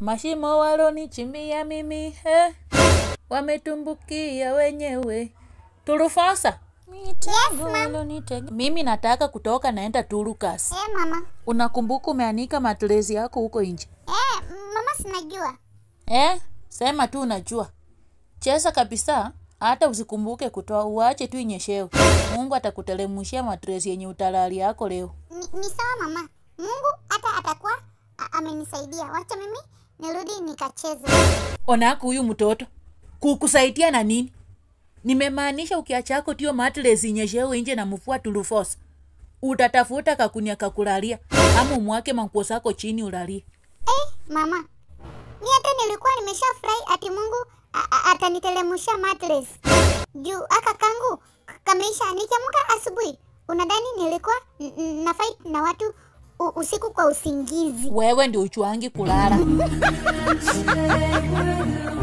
mashimo walonichimbia mimi he wametumbukia wenyewe turufosa Yes, mimi nataka kutoka naenda turukas eh, mama unakumbuka umeanika matrezi yako huko nje eh, mama sinajua eh, sema tu unajua cheza kabisa hata usikumbuke kutoa uache tu inyeshewe mungu atakutelemushia matresi yenye utalali yako leo ni, ni sawa mama mungu hata atakuwa amenisaidia wacha mimi nirudi nikacheza onako huyu mtoto kukusaidia na nini nimemaanisha ukiachako tio matle zinyeshewe nje na mvua tulufosa utatafuta kakunia kakulalia ama umwake manguo zako chini ulalie eh, mama mi hata nilikuwa nimeshafurahi ati mungu atanitelemusha matles juu aka kangu kameisha nikiamka asubuhi unadhani nilikuwa na fight na watu usiku kwa usingizi. Wewe ndio uchwangi kulala